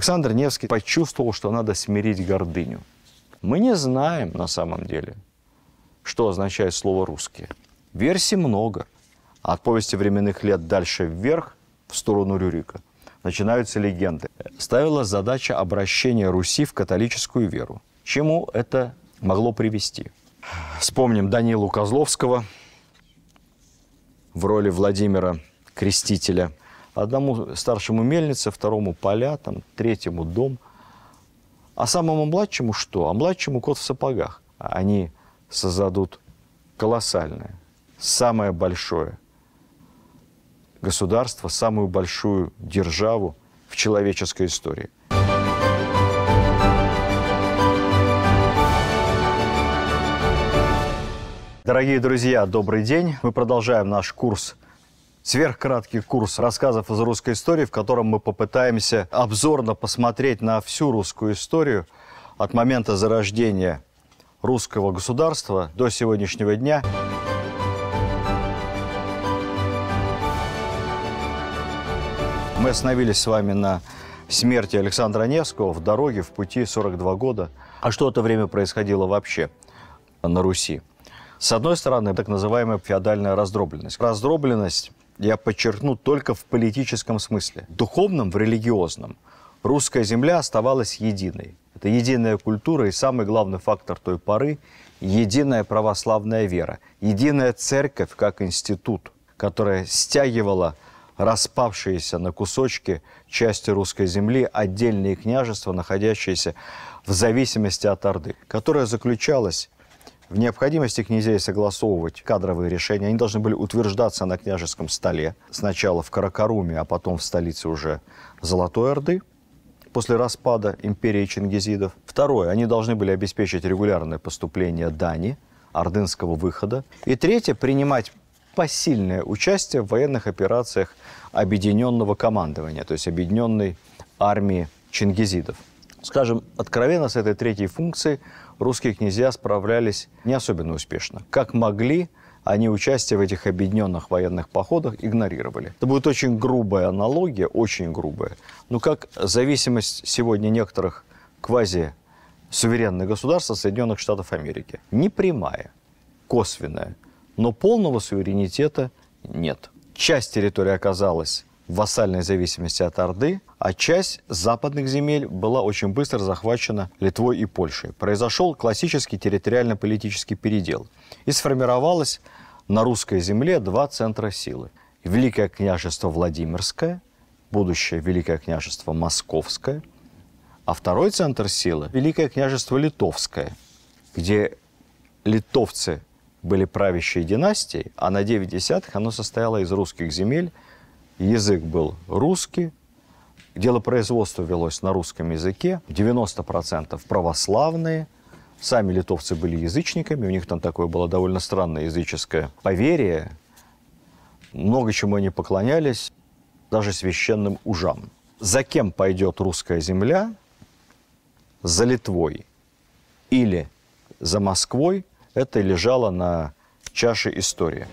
Александр Невский почувствовал, что надо смирить гордыню. Мы не знаем на самом деле, что означает слово «русские». Версий много. От повести временных лет дальше вверх, в сторону Рюрика, начинаются легенды. Ставилась задача обращения Руси в католическую веру. Чему это могло привести? Вспомним Данилу Козловского в роли Владимира Крестителя – Одному старшему мельнице, второму поля, там, третьему дом. А самому младшему что? А младшему кот в сапогах. Они создадут колоссальное, самое большое государство, самую большую державу в человеческой истории. Дорогие друзья, добрый день. Мы продолжаем наш курс Сверхкраткий курс рассказов из русской истории, в котором мы попытаемся обзорно посмотреть на всю русскую историю от момента зарождения русского государства до сегодняшнего дня. Мы остановились с вами на смерти Александра Невского в дороге, в пути 42 года. А что это время происходило вообще на Руси? С одной стороны, так называемая феодальная раздробленность. Раздробленность я подчеркну, только в политическом смысле. В духовном, в религиозном русская земля оставалась единой. Это единая культура и самый главный фактор той поры – единая православная вера, единая церковь как институт, которая стягивала распавшиеся на кусочки части русской земли отдельные княжества, находящиеся в зависимости от Орды, которая заключалась в необходимости князей согласовывать кадровые решения, они должны были утверждаться на княжеском столе. Сначала в Каракаруме, а потом в столице уже Золотой Орды после распада империи чингизидов. Второе, они должны были обеспечить регулярное поступление дани, ордынского выхода. И третье, принимать посильное участие в военных операциях объединенного командования, то есть объединенной армии чингизидов. Скажем откровенно, с этой третьей функцией русские князья справлялись не особенно успешно. Как могли, они участие в этих объединенных военных походах игнорировали. Это будет очень грубая аналогия, очень грубая. Но как зависимость сегодня некоторых квази суверенных государств Соединенных Штатов Америки. Не прямая, косвенная, но полного суверенитета нет. Часть территории оказалась вассальной зависимости от Орды, а часть западных земель была очень быстро захвачена Литвой и Польшей. Произошел классический территориально-политический передел. И сформировалось на русской земле два центра силы. Великое княжество Владимирское, будущее Великое княжество Московское, а второй центр силы – Великое княжество Литовское, где литовцы были правящей династией, а на 9 десятых оно состояло из русских земель, язык был русский, дело производства велось на русском языке, 90% православные, сами литовцы были язычниками, у них там такое было довольно странное языческое поверие, много чему они поклонялись, даже священным ужам. За кем пойдет русская земля? За Литвой или за Москвой это лежало на чаше истории.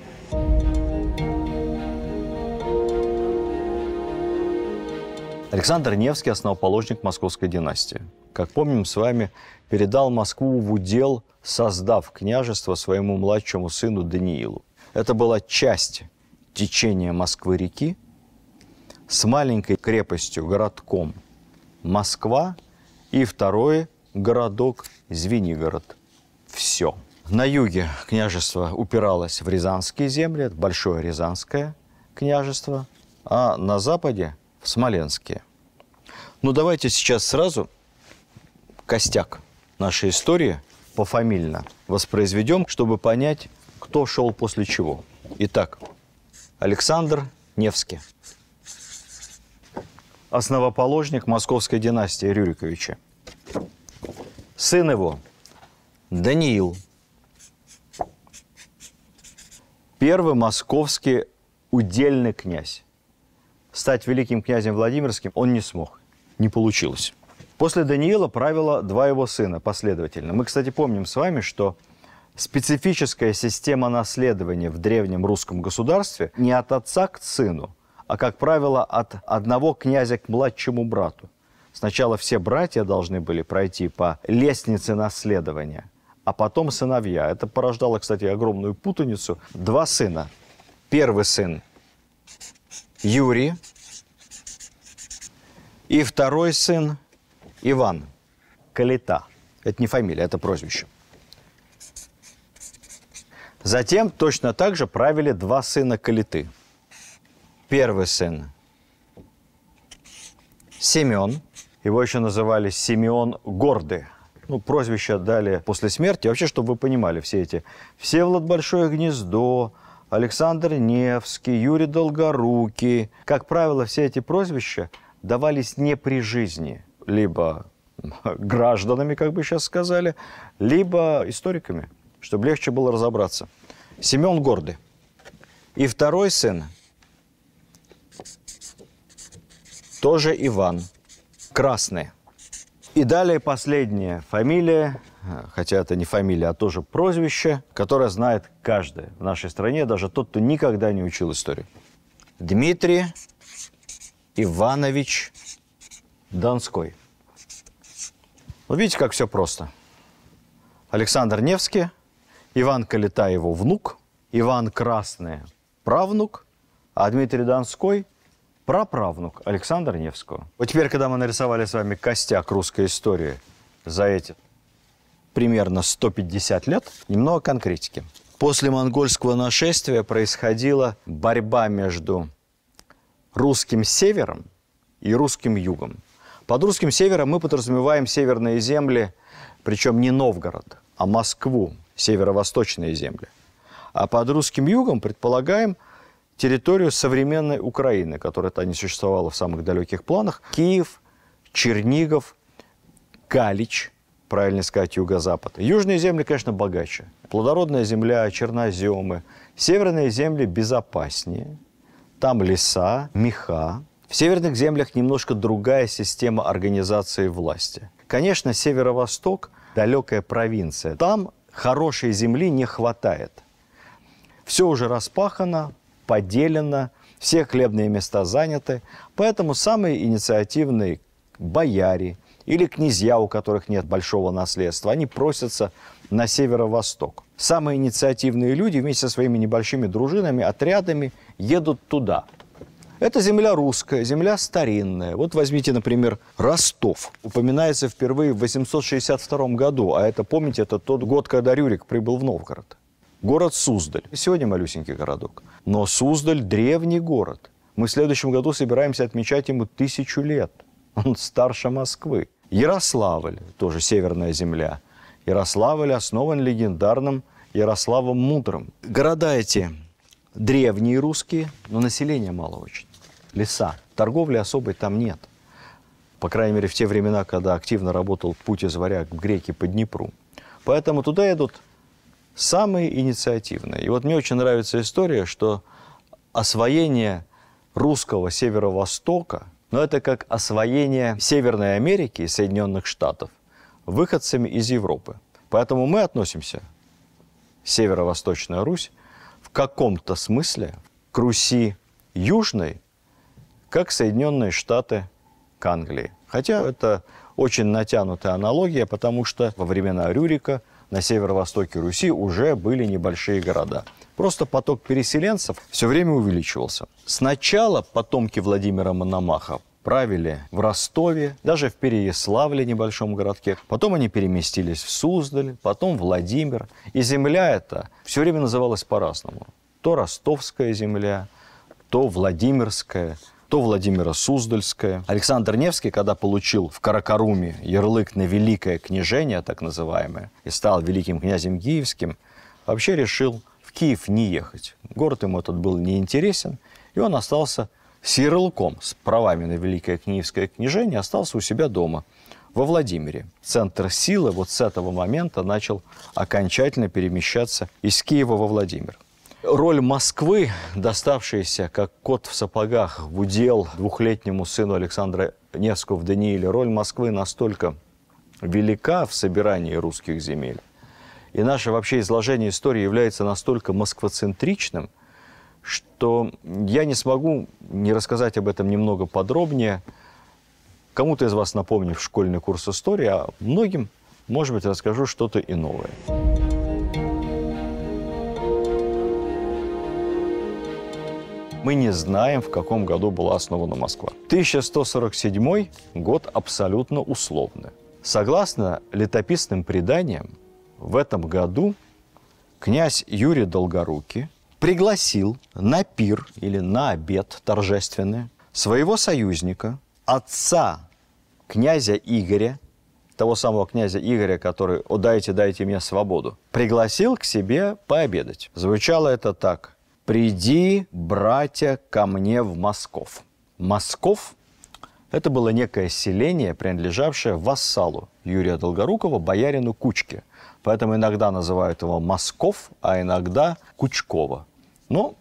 Александр Невский – основоположник Московской династии. Как помним с вами, передал Москву в удел, создав княжество своему младшему сыну Даниилу. Это была часть течения Москвы-реки с маленькой крепостью, городком Москва и второй городок Звенигород. Все. На юге княжество упиралось в Рязанские земли, Большое Рязанское княжество, а на западе – в Смоленске. Но ну, давайте сейчас сразу костяк нашей истории пофамильно воспроизведем, чтобы понять, кто шел после чего. Итак, Александр Невский, основоположник московской династии Рюриковича. Сын его Даниил, первый московский удельный князь стать великим князем Владимирским он не смог. Не получилось. После Даниила правило два его сына последовательно. Мы, кстати, помним с вами, что специфическая система наследования в древнем русском государстве не от отца к сыну, а, как правило, от одного князя к младшему брату. Сначала все братья должны были пройти по лестнице наследования, а потом сыновья. Это порождало, кстати, огромную путаницу. Два сына. Первый сын Юрий, и второй сын Иван Калита. Это не фамилия, это прозвище. Затем точно так же правили два сына Калиты. Первый сын Семен, его еще называли Симеон Горды. ну, прозвище дали после смерти. Вообще, чтобы вы понимали, все эти Всеволод Большое Гнездо, Александр Невский, Юрий Долгорукий. Как правило, все эти прозвища давались не при жизни, либо гражданами, как бы сейчас сказали, либо историками, чтобы легче было разобраться. Семен Гордый. И второй сын тоже Иван. Красный. И далее последняя фамилия Э, хотя это не фамилия, а тоже прозвище, которое знает каждый в нашей стране, даже тот, кто никогда не учил историю. Дмитрий Иванович Донской. Вот видите, как все просто. Александр Невский, Иван Калита его внук, Иван Красный правнук, а Дмитрий Донской праправнук Александра Невского. Вот теперь, когда мы нарисовали с вами костяк русской истории за эти примерно 150 лет. Немного конкретики. После монгольского нашествия происходила борьба между русским севером и русским югом. Под русским севером мы подразумеваем северные земли, причем не Новгород, а Москву, северо-восточные земли. А под русским югом предполагаем территорию современной Украины, которая-то не существовала в самых далеких планах. Киев, Чернигов, Галич – правильно сказать, юго-запад. Южные земли, конечно, богаче. Плодородная земля, черноземы. Северные земли безопаснее. Там леса, меха. В северных землях немножко другая система организации власти. Конечно, северо-восток – далекая провинция. Там хорошей земли не хватает. Все уже распахано, поделено, все хлебные места заняты. Поэтому самые инициативные бояре – или князья, у которых нет большого наследства. Они просятся на северо-восток. Самые инициативные люди вместе со своими небольшими дружинами, отрядами едут туда. Это земля русская, земля старинная. Вот возьмите, например, Ростов. Упоминается впервые в 862 году, а это, помните, это тот год, когда Рюрик прибыл в Новгород. Город Суздаль. Сегодня малюсенький городок. Но Суздаль – древний город. Мы в следующем году собираемся отмечать ему тысячу лет. Он старше Москвы. Ярославль, тоже северная земля. Ярославль основан легендарным Ярославом Мудрым. Города эти древние русские, но населения мало очень. Леса. Торговли особой там нет. По крайней мере, в те времена, когда активно работал путь из варяг в греки по Днепру. Поэтому туда идут самые инициативные. И вот мне очень нравится история, что освоение русского северо-востока – но это как освоение Северной Америки и Соединенных Штатов выходцами из Европы. Поэтому мы относимся, Северо-Восточная Русь, в каком-то смысле к Руси Южной, как Соединенные Штаты к Англии. Хотя это очень натянутая аналогия, потому что во времена Рюрика на северо-востоке Руси уже были небольшие города – Просто поток переселенцев все время увеличивался. Сначала потомки Владимира Мономаха правили в Ростове, даже в Переяславле, небольшом городке. Потом они переместились в Суздаль, потом Владимир. И земля эта все время называлась по-разному. То ростовская земля, то Владимирская, то Владимира Суздальская. Александр Невский, когда получил в Каракаруме ярлык на великое княжение, так называемое, и стал великим князем Гиевским, вообще решил Киев не ехать. Город ему этот был неинтересен, и он остался с с правами на Великое Киевское княжение, остался у себя дома, во Владимире. Центр силы вот с этого момента начал окончательно перемещаться из Киева во Владимир. Роль Москвы, доставшаяся как кот в сапогах в удел двухлетнему сыну Александра Невского в Данииле, роль Москвы настолько велика в собирании русских земель, и наше вообще изложение истории является настолько москвоцентричным, что я не смогу не рассказать об этом немного подробнее. Кому-то из вас напомню в школьный курс истории, а многим, может быть, расскажу что-то и новое. Мы не знаем, в каком году была основана Москва. 1147 год абсолютно условный. Согласно летописным преданиям, в этом году князь Юрий Долгоруки пригласил на пир или на обед торжественный своего союзника, отца князя Игоря, того самого князя Игоря, который «О, дайте, дайте мне свободу», пригласил к себе пообедать. Звучало это так. «Приди, братья, ко мне в Москов». Москов – это было некое селение, принадлежавшее вассалу Юрия Долгорукова, боярину Кучке – Поэтому иногда называют его Москов, а иногда Кучкова. Но ну,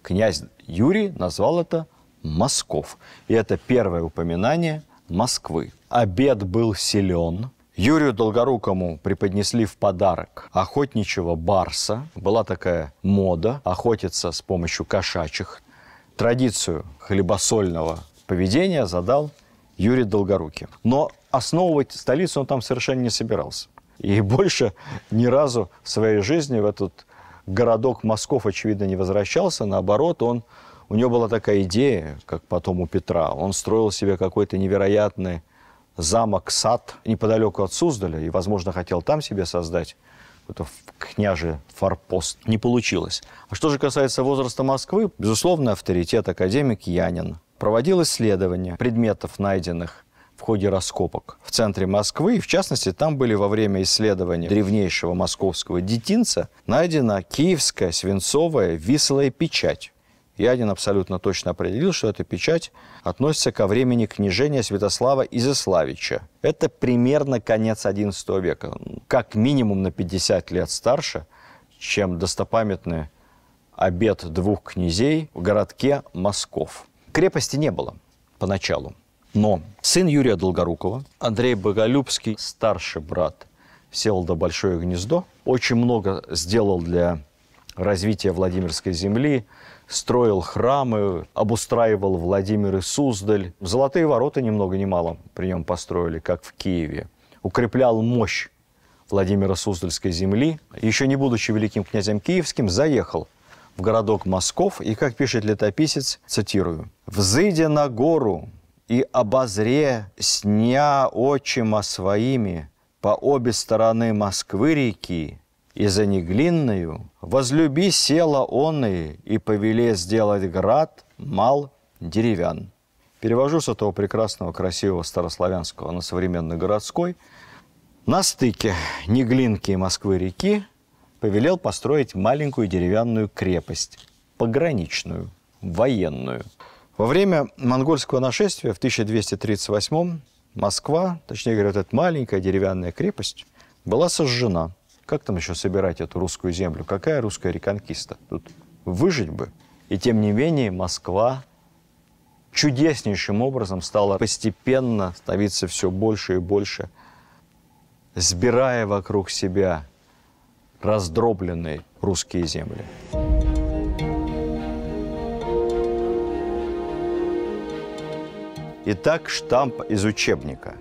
князь Юрий назвал это Москов. И это первое упоминание Москвы. Обед был силен. Юрию Долгорукому преподнесли в подарок охотничьего барса. Была такая мода охотиться с помощью кошачьих. Традицию хлебосольного поведения задал Юрий Долгорукий. Но основывать столицу он там совершенно не собирался. И больше ни разу в своей жизни в этот городок Москов, очевидно, не возвращался. Наоборот, он, у него была такая идея, как потом у Петра. Он строил себе какой-то невероятный замок, сад неподалеку от Суздаля. И, возможно, хотел там себе создать это княже форпост. Не получилось. А что же касается возраста Москвы, безусловно, авторитет академик Янин. Проводил исследования предметов, найденных в ходе раскопок в центре Москвы. И в частности, там были во время исследования древнейшего московского детинца найдена киевская свинцовая вислая печать. Ядин абсолютно точно определил, что эта печать относится ко времени княжения Святослава Изяславича. Это примерно конец XI века, как минимум на 50 лет старше, чем достопамятный обед двух князей в городке Москов. Крепости не было поначалу. Но сын Юрия Долгорукова, Андрей Боголюбский, старший брат Всеволода Большое Гнездо, очень много сделал для развития Владимирской земли, строил храмы, обустраивал Владимир и Суздаль. Золотые ворота ни много ни мало при нем построили, как в Киеве. Укреплял мощь Владимира Суздальской земли. Еще не будучи великим князем киевским, заехал в городок Москов, и, как пишет летописец, цитирую, «Взыдя на гору, и обозре сня очима своими по обе стороны Москвы реки, и за неглинную возлюби село он и, и повеле сделать град мал деревян. Перевожу с этого прекрасного, красивого старославянского на современный городской. На стыке Неглинки и Москвы реки повелел построить маленькую деревянную крепость, пограничную, военную – во время монгольского нашествия в 1238 Москва, точнее говоря, вот эта маленькая деревянная крепость, была сожжена. Как там еще собирать эту русскую землю? Какая русская реконкиста? Тут выжить бы. И тем не менее Москва чудеснейшим образом стала постепенно становиться все больше и больше, сбирая вокруг себя раздробленные русские земли. Итак, штамп из учебника.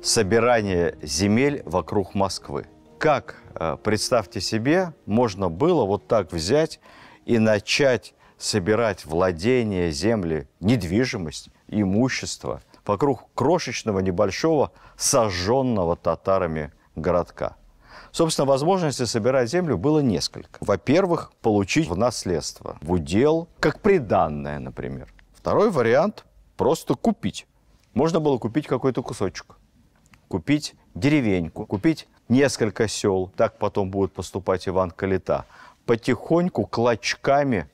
Собирание земель вокруг Москвы. Как, э, представьте себе, можно было вот так взять и начать собирать владения, земли, недвижимость, имущество вокруг крошечного, небольшого, сожженного татарами городка. Собственно, возможности собирать землю было несколько. Во-первых, получить в наследство, в удел, как приданное, например. Второй вариант просто купить. Можно было купить какой-то кусочек, купить деревеньку, купить несколько сел. Так потом будет поступать Иван Калита. Потихоньку, клочками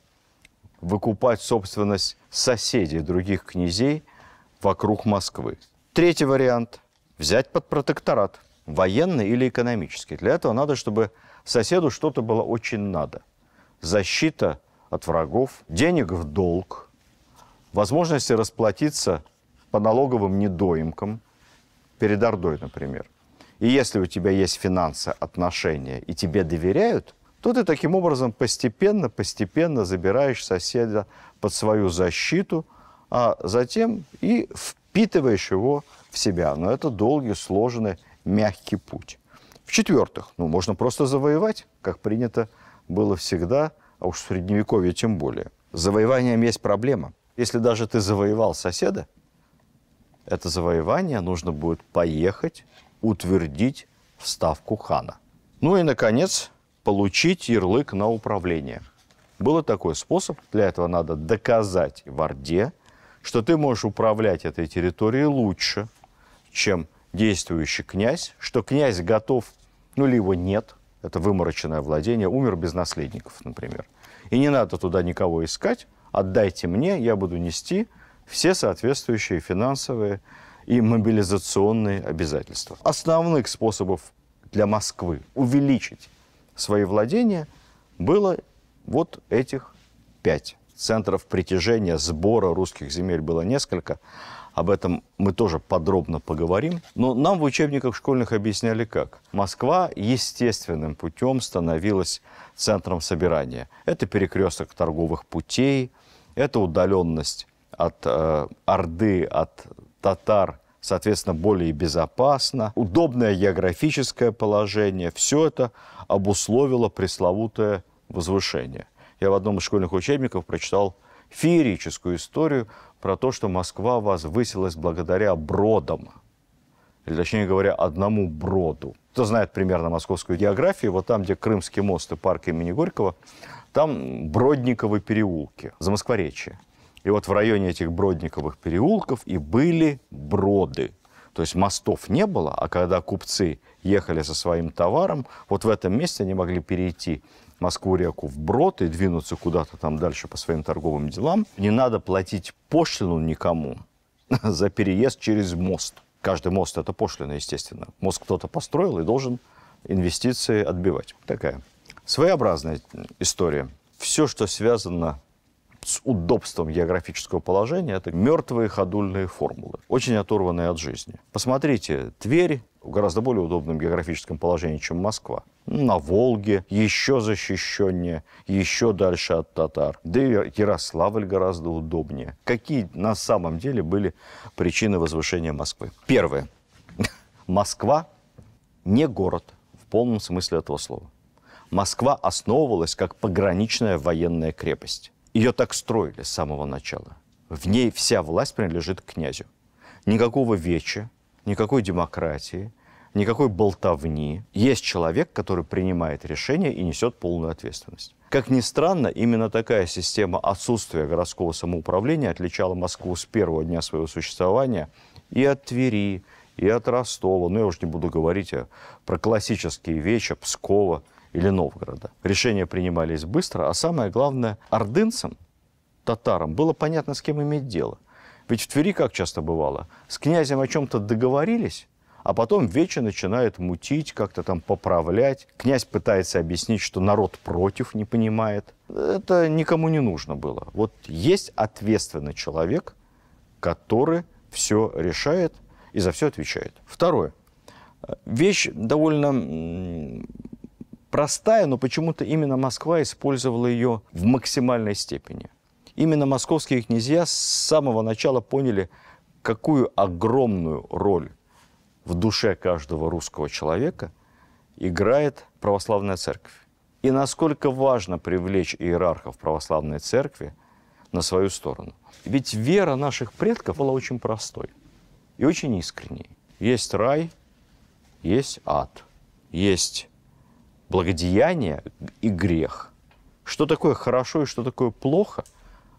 выкупать собственность соседей других князей вокруг Москвы. Третий вариант – взять под протекторат, военный или экономический. Для этого надо, чтобы соседу что-то было очень надо. Защита от врагов, денег в долг – возможности расплатиться по налоговым недоимкам перед Ордой, например. И если у тебя есть финансы, отношения, и тебе доверяют, то ты таким образом постепенно-постепенно забираешь соседа под свою защиту, а затем и впитываешь его в себя. Но это долгий, сложный, мягкий путь. В-четвертых, ну, можно просто завоевать, как принято было всегда, а уж в Средневековье тем более. С завоеванием есть проблема – если даже ты завоевал соседа, это завоевание нужно будет поехать, утвердить в ставку хана. Ну и, наконец, получить ярлык на управление. Был такой способ. Для этого надо доказать в Орде, что ты можешь управлять этой территорией лучше, чем действующий князь, что князь готов, ну, либо нет, это вымороченное владение, умер без наследников, например. И не надо туда никого искать, отдайте мне, я буду нести все соответствующие финансовые и мобилизационные обязательства. Основных способов для Москвы увеличить свои владения было вот этих пять. Центров притяжения, сбора русских земель было несколько. Об этом мы тоже подробно поговорим. Но нам в учебниках школьных объясняли как. Москва естественным путем становилась центром собирания. Это перекресток торговых путей – это удаленность от э, Орды, от татар, соответственно, более безопасно, удобное географическое положение. Все это обусловило пресловутое возвышение. Я в одном из школьных учебников прочитал феерическую историю про то, что Москва возвысилась благодаря бродам, или, точнее говоря, одному броду. Кто знает примерно московскую географию, вот там, где Крымский мост и парк имени Горького, там бродниковые переулки, за Москворечье, И вот в районе этих Бродниковых переулков и были броды. То есть мостов не было, а когда купцы ехали со своим товаром, вот в этом месте они могли перейти Москву-реку вброд и двинуться куда-то там дальше по своим торговым делам. Не надо платить пошлину никому за переезд через мост. Каждый мост – это пошлина, естественно. Мост кто-то построил и должен инвестиции отбивать. Такая Своеобразная история. Все, что связано с удобством географического положения, это мертвые ходульные формулы, очень оторванные от жизни. Посмотрите, Тверь в гораздо более удобном географическом положении, чем Москва. На Волге еще защищеннее, еще дальше от татар. Да и Ярославль гораздо удобнее. Какие на самом деле были причины возвышения Москвы? Первое. Москва не город в полном смысле этого слова. Москва основывалась как пограничная военная крепость. Ее так строили с самого начала. В ней вся власть принадлежит князю. Никакого веча, никакой демократии, никакой болтовни. Есть человек, который принимает решение и несет полную ответственность. Как ни странно, именно такая система отсутствия городского самоуправления отличала Москву с первого дня своего существования и от Твери, и от Ростова. Ну, я уже не буду говорить про классические вещи Пскова – или Новгорода. Решения принимались быстро, а самое главное, ордынцам, татарам, было понятно, с кем иметь дело. Ведь в Твери, как часто бывало, с князем о чем-то договорились, а потом Вече начинает мутить, как-то там поправлять. Князь пытается объяснить, что народ против не понимает. Это никому не нужно было. Вот есть ответственный человек, который все решает и за все отвечает. Второе. Вещь довольно простая, но почему-то именно Москва использовала ее в максимальной степени. Именно московские князья с самого начала поняли, какую огромную роль в душе каждого русского человека играет православная церковь. И насколько важно привлечь иерархов православной церкви на свою сторону. Ведь вера наших предков была очень простой и очень искренней. Есть рай, есть ад, есть благодеяние и грех. Что такое хорошо и что такое плохо,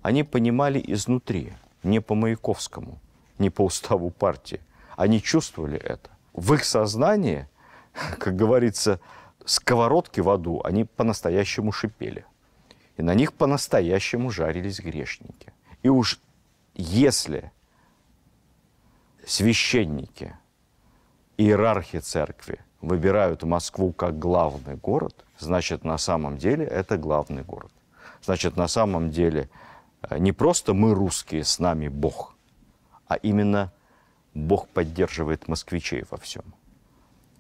они понимали изнутри, не по Маяковскому, не по уставу партии. Они чувствовали это. В их сознании, как говорится, сковородки в аду, они по-настоящему шипели. И на них по-настоящему жарились грешники. И уж если священники, иерархи церкви выбирают Москву как главный город, значит, на самом деле это главный город. Значит, на самом деле э, не просто мы русские, с нами Бог, а именно Бог поддерживает москвичей во всем.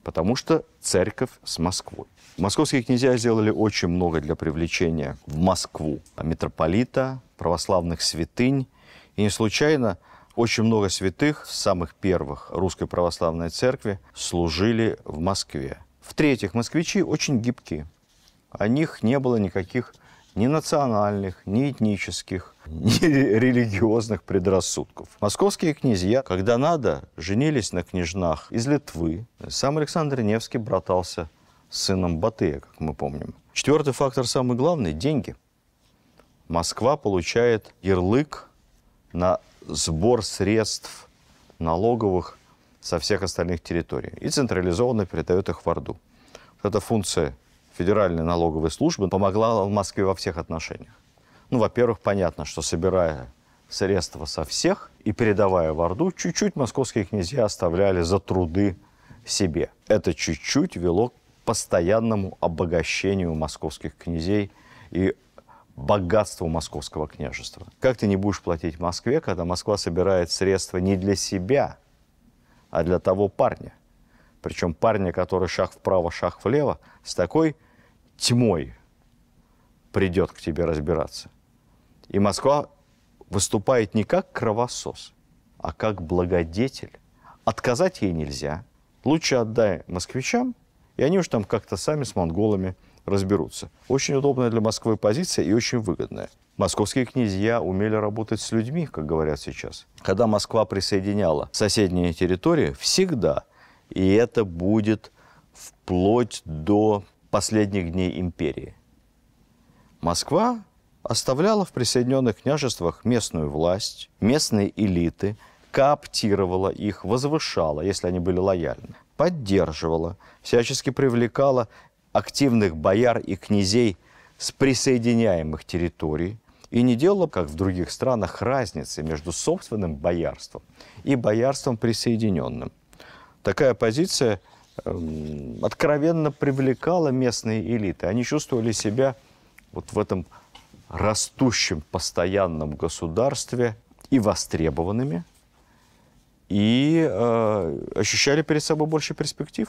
Потому что церковь с Москвой. Московские князья сделали очень много для привлечения в Москву митрополита, православных святынь. И не случайно – очень много святых, самых первых Русской Православной Церкви, служили в Москве. В-третьих, москвичи очень гибкие. О них не было никаких ни национальных, ни этнических, ни религиозных предрассудков. Московские князья, когда надо, женились на княжнах из Литвы. Сам Александр Невский братался с сыном Батыя, как мы помним. Четвертый фактор, самый главный – деньги. Москва получает ярлык на сбор средств налоговых со всех остальных территорий и централизованно передает их в Орду. Вот эта функция Федеральной налоговой службы помогла в Москве во всех отношениях. Ну, во-первых, понятно, что собирая средства со всех и передавая в Орду, чуть-чуть московские князья оставляли за труды себе. Это чуть-чуть вело к постоянному обогащению московских князей и богатству московского княжества. Как ты не будешь платить Москве, когда Москва собирает средства не для себя, а для того парня? Причем парня, который шаг вправо, шаг влево, с такой тьмой придет к тебе разбираться. И Москва выступает не как кровосос, а как благодетель. Отказать ей нельзя. Лучше отдай москвичам, и они уж там как-то сами с монголами разберутся. Очень удобная для Москвы позиция и очень выгодная. Московские князья умели работать с людьми, как говорят сейчас. Когда Москва присоединяла соседние территории, всегда, и это будет вплоть до последних дней империи. Москва оставляла в присоединенных княжествах местную власть, местные элиты, кооптировала их, возвышала, если они были лояльны, поддерживала, всячески привлекала активных бояр и князей с присоединяемых территорий и не делала, как в других странах, разницы между собственным боярством и боярством присоединенным. Такая позиция эм, откровенно привлекала местные элиты. Они чувствовали себя вот в этом растущем постоянном государстве и востребованными, и э, ощущали перед собой больше перспектив.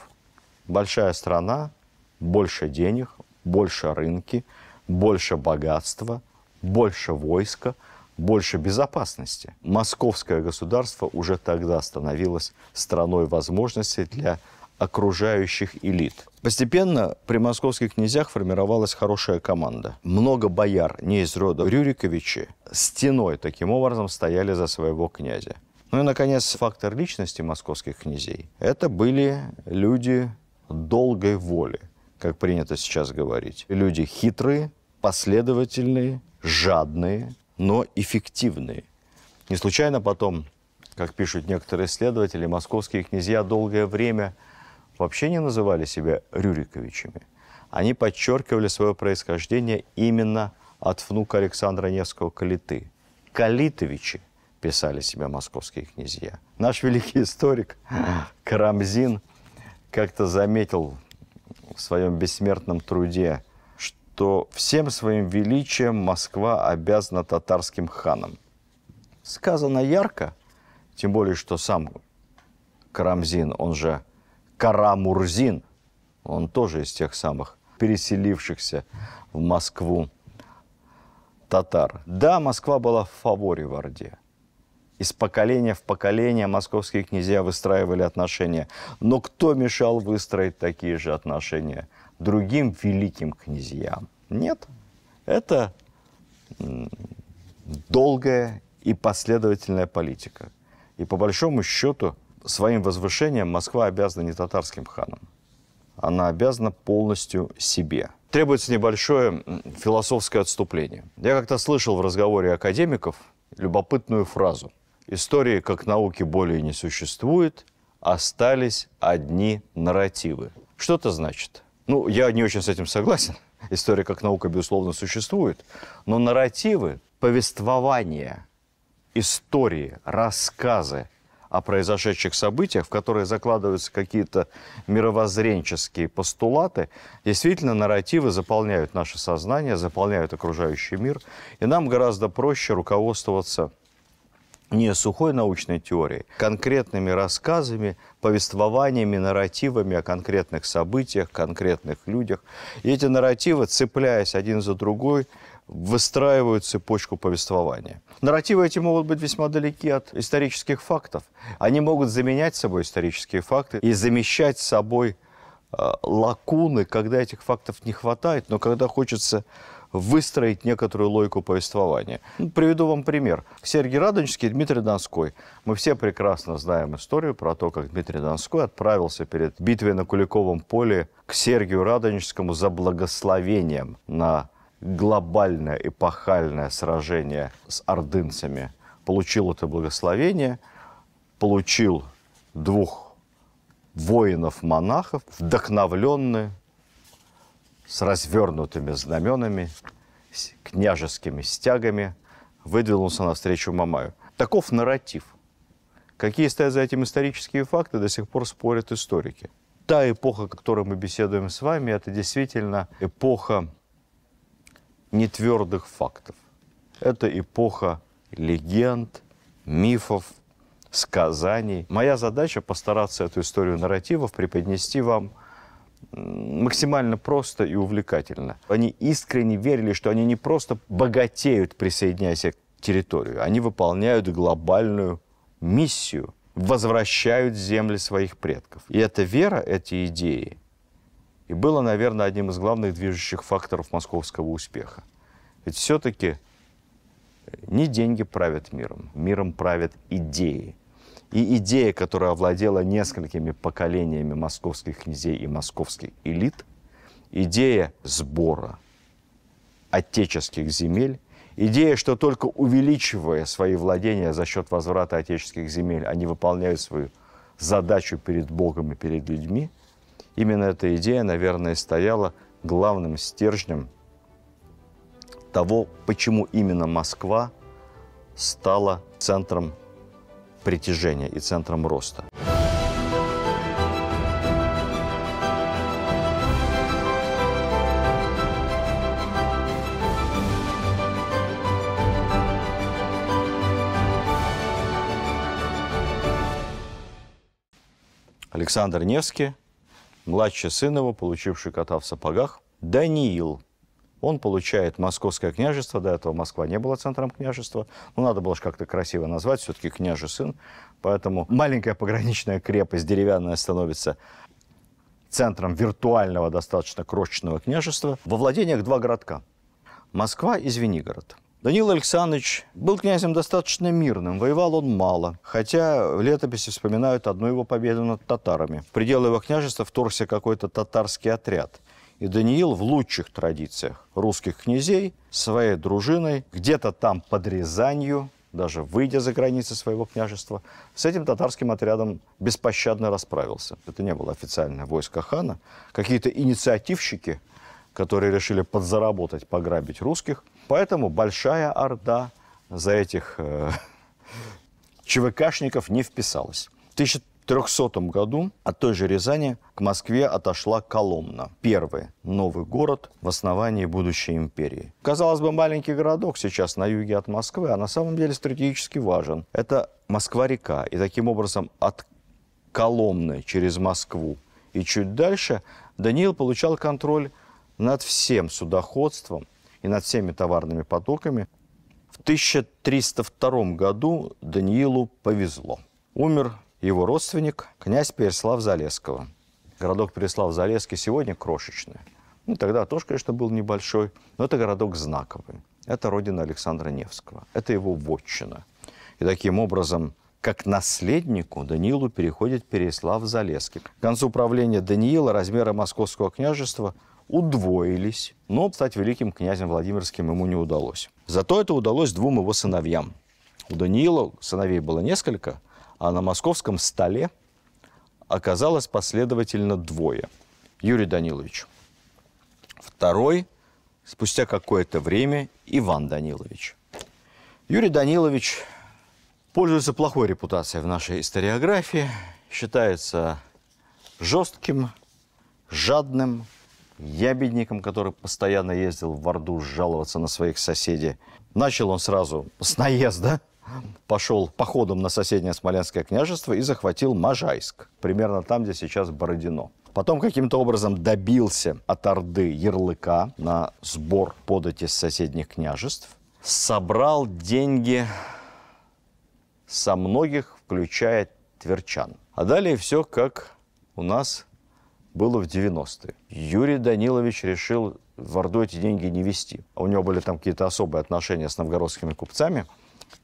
Большая страна, больше денег, больше рынки, больше богатства, больше войска, больше безопасности. Московское государство уже тогда становилось страной возможностей для окружающих элит. Постепенно при московских князях формировалась хорошая команда. Много бояр не из рода Рюриковичи стеной таким образом стояли за своего князя. Ну и, наконец, фактор личности московских князей – это были люди долгой воли, как принято сейчас говорить. Люди хитрые, последовательные, жадные, но эффективные. Не случайно потом, как пишут некоторые исследователи, московские князья долгое время вообще не называли себя Рюриковичами. Они подчеркивали свое происхождение именно от внука Александра Невского Калиты. Калитовичи писали себя московские князья. Наш великий историк Карамзин как-то заметил в своем бессмертном труде, что всем своим величием Москва обязана татарским ханам. Сказано ярко, тем более, что сам Карамзин, он же Карамурзин, он тоже из тех самых переселившихся в Москву татар. Да, Москва была в фаворе в Орде – из поколения в поколение московские князья выстраивали отношения. Но кто мешал выстроить такие же отношения другим великим князьям? Нет. Это долгая и последовательная политика. И по большому счету своим возвышением Москва обязана не татарским ханам. Она обязана полностью себе. Требуется небольшое философское отступление. Я как-то слышал в разговоре академиков любопытную фразу – Истории как науки более не существует, остались одни нарративы. Что это значит? Ну, я не очень с этим согласен. История как наука, безусловно, существует. Но нарративы, повествования, истории, рассказы о произошедших событиях, в которые закладываются какие-то мировоззренческие постулаты, действительно нарративы заполняют наше сознание, заполняют окружающий мир, и нам гораздо проще руководствоваться не сухой научной теорией, конкретными рассказами, повествованиями, нарративами о конкретных событиях, конкретных людях. И эти нарративы, цепляясь один за другой, выстраивают цепочку повествования. Нарративы эти могут быть весьма далеки от исторических фактов. Они могут заменять собой исторические факты и замещать собой э, лакуны, когда этих фактов не хватает, но когда хочется выстроить некоторую логику повествования. Ну, приведу вам пример. Сергей Радонежский и Дмитрий Донской. Мы все прекрасно знаем историю про то, как Дмитрий Донской отправился перед битвой на Куликовом поле к Сергию Радонежскому за благословением на глобальное эпохальное сражение с ордынцами. Получил это благословение, получил двух воинов-монахов, вдохновленный с развернутыми знаменами, с княжескими стягами выдвинулся навстречу Мамаю. Таков нарратив. Какие стоят за этим исторические факты, до сих пор спорят историки. Та эпоха, о которой мы беседуем с вами, это действительно эпоха нетвердых фактов. Это эпоха легенд, мифов, сказаний. Моя задача постараться эту историю нарративов преподнести вам – максимально просто и увлекательно. Они искренне верили, что они не просто богатеют, присоединяясь к территорию, они выполняют глобальную миссию, возвращают земли своих предков. И эта вера, эти идеи, и было, наверное, одним из главных движущих факторов московского успеха. Ведь все-таки не деньги правят миром, миром правят идеи и идея, которая овладела несколькими поколениями московских князей и московских элит, идея сбора отеческих земель, идея, что только увеличивая свои владения за счет возврата отеческих земель, они выполняют свою задачу перед Богом и перед людьми, именно эта идея, наверное, стояла главным стержнем того, почему именно Москва стала центром притяжения и центром роста. Александр Невский, младший сын его, получивший кота в сапогах, Даниил – он получает Московское княжество, до этого Москва не была центром княжества, ну, надо было же как-то красиво назвать, все-таки княжий сын, поэтому маленькая пограничная крепость деревянная становится центром виртуального достаточно крошечного княжества. Во владениях два городка – Москва и Звенигород. Данил Александрович был князем достаточно мирным, воевал он мало, хотя в летописи вспоминают одну его победу над татарами. В пределы его княжества вторгся какой-то татарский отряд – и Даниил в лучших традициях русских князей своей дружиной, где-то там под Рязанью, даже выйдя за границы своего княжества, с этим татарским отрядом беспощадно расправился. Это не было официальное войско хана. Какие-то инициативщики, которые решили подзаработать, пограбить русских. Поэтому Большая Орда за этих э, ЧВКшников не вписалась. В 1000 300 году от той же Рязани к Москве отошла Коломна. Первый новый город в основании будущей империи. Казалось бы, маленький городок сейчас на юге от Москвы, а на самом деле стратегически важен. Это Москва-река. И таким образом от Коломны через Москву и чуть дальше Даниил получал контроль над всем судоходством и над всеми товарными потоками. В 1302 году Даниилу повезло. Умер его родственник, князь Переслав Залесского. Городок Переслав Залесский сегодня крошечный. Ну, тогда тоже, конечно, был небольшой, но это городок знаковый. Это родина Александра Невского, это его вотчина. И таким образом, как наследнику Даниилу переходит Переслав Залесский. К концу правления Даниила размеры московского княжества удвоились, но стать великим князем Владимирским ему не удалось. Зато это удалось двум его сыновьям. У Даниила сыновей было несколько, а на московском столе оказалось последовательно двое. Юрий Данилович. Второй, спустя какое-то время, Иван Данилович. Юрий Данилович пользуется плохой репутацией в нашей историографии, считается жестким, жадным, ябедником, который постоянно ездил в Орду жаловаться на своих соседей. Начал он сразу с наезда – пошел походом на соседнее Смоленское княжество и захватил Можайск, примерно там, где сейчас Бородино. Потом каким-то образом добился от Орды ярлыка на сбор подати с соседних княжеств, собрал деньги со многих, включая тверчан. А далее все как у нас было в 90-е. Юрий Данилович решил в Орду эти деньги не вести. А у него были там какие-то особые отношения с новгородскими купцами –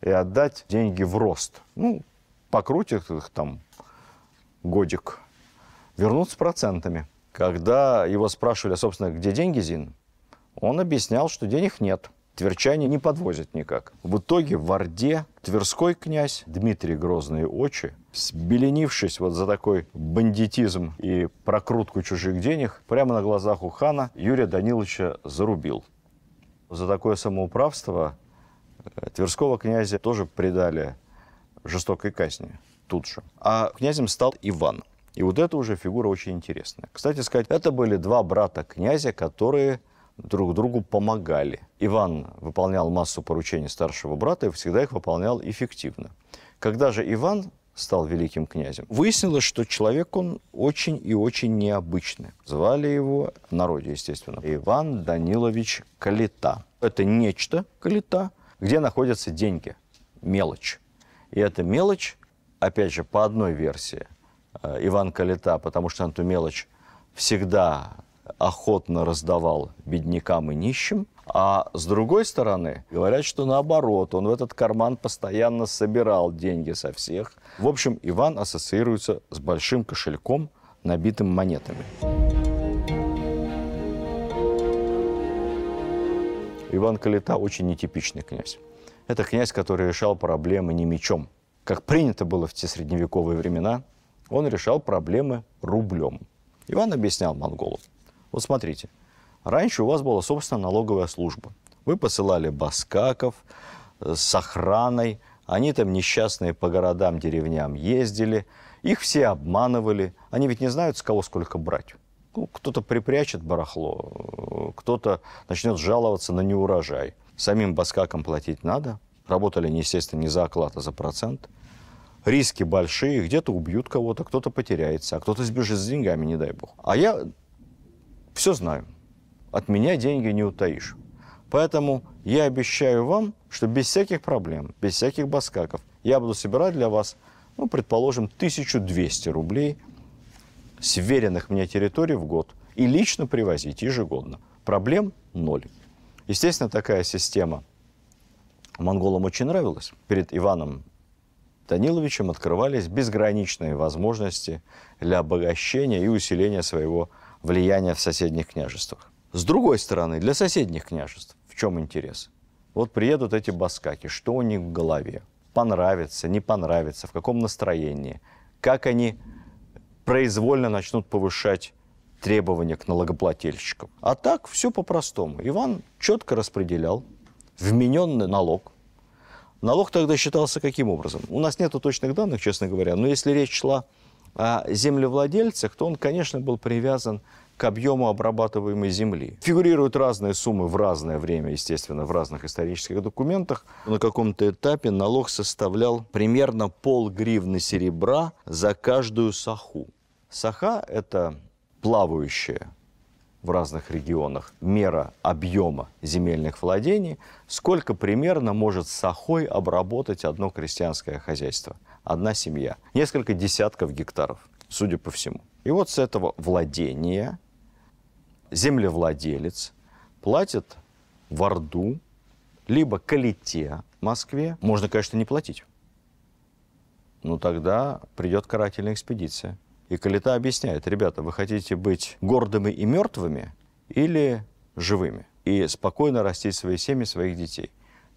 и отдать деньги в рост. Ну, покрутит их там годик, вернут с процентами. Когда его спрашивали, собственно, где деньги, Зин, он объяснял, что денег нет. Тверчане не подвозят никак. В итоге в Орде Тверской князь Дмитрий Грозные Очи, сбеленившись вот за такой бандитизм и прокрутку чужих денег, прямо на глазах у хана Юрия Даниловича зарубил. За такое самоуправство Э, Тверского князя тоже предали жестокой казни тут же. А князем стал Иван. И вот эта уже фигура очень интересная. Кстати сказать, это были два брата князя, которые друг другу помогали. Иван выполнял массу поручений старшего брата и всегда их выполнял эффективно. Когда же Иван стал великим князем, выяснилось, что человек он очень и очень необычный. Звали его в народе, естественно, Иван Данилович Калита. Это нечто Калита – где находятся деньги, мелочь. И эта мелочь, опять же, по одной версии, э, Иван Калита, потому что он эту мелочь всегда охотно раздавал беднякам и нищим, а с другой стороны, говорят, что наоборот, он в этот карман постоянно собирал деньги со всех. В общем, Иван ассоциируется с большим кошельком, набитым монетами. Иван Калита очень нетипичный князь. Это князь, который решал проблемы не мечом, как принято было в те средневековые времена, он решал проблемы рублем. Иван объяснял монголу. Вот смотрите, раньше у вас была, собственная налоговая служба. Вы посылали баскаков э, с охраной, они там несчастные по городам, деревням ездили, их все обманывали, они ведь не знают, с кого сколько брать. Ну, кто-то припрячет барахло, э, кто-то начнет жаловаться на неурожай. Самим баскакам платить надо. Работали они, естественно, не за оклад, а за процент. Риски большие, где-то убьют кого-то, кто-то потеряется, а кто-то сбежит с деньгами, не дай бог. А я все знаю. От меня деньги не утаишь. Поэтому я обещаю вам, что без всяких проблем, без всяких баскаков, я буду собирать для вас, ну, предположим, 1200 рублей – с веренных мне территорий в год и лично привозить ежегодно. Проблем ноль. Естественно, такая система монголам очень нравилась. Перед Иваном Даниловичем открывались безграничные возможности для обогащения и усиления своего влияния в соседних княжествах. С другой стороны, для соседних княжеств в чем интерес? Вот приедут эти баскаки, что у них в голове? Понравится, не понравится, в каком настроении? Как они произвольно начнут повышать требования к налогоплательщикам. А так все по-простому. Иван четко распределял вмененный налог. Налог тогда считался каким образом? У нас нет точных данных, честно говоря, но если речь шла о землевладельцах, то он, конечно, был привязан к к объему обрабатываемой земли. Фигурируют разные суммы в разное время, естественно, в разных исторических документах. На каком-то этапе налог составлял примерно пол гривны серебра за каждую саху. Саха – это плавающая в разных регионах мера объема земельных владений, сколько примерно может сахой обработать одно крестьянское хозяйство, одна семья. Несколько десятков гектаров, судя по всему. И вот с этого владения землевладелец платит в Орду, либо Калите, Москве, можно, конечно, не платить. Но тогда придет карательная экспедиция. И Калита объясняет, ребята, вы хотите быть гордыми и мертвыми или живыми? И спокойно растить свои семьи, своих детей.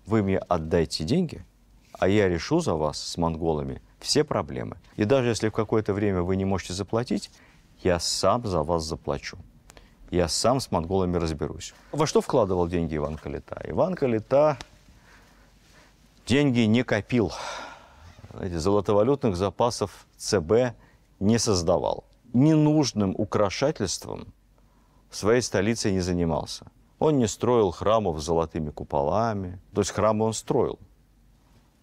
Вы мне отдайте деньги, а я решу за вас с монголами все проблемы. И даже если в какое-то время вы не можете заплатить, я сам за вас заплачу я сам с монголами разберусь. Во что вкладывал деньги Иван Калита? Иван Калита деньги не копил. Знаете, золотовалютных запасов ЦБ не создавал. Ненужным украшательством своей столице не занимался. Он не строил храмов с золотыми куполами. То есть храмы он строил.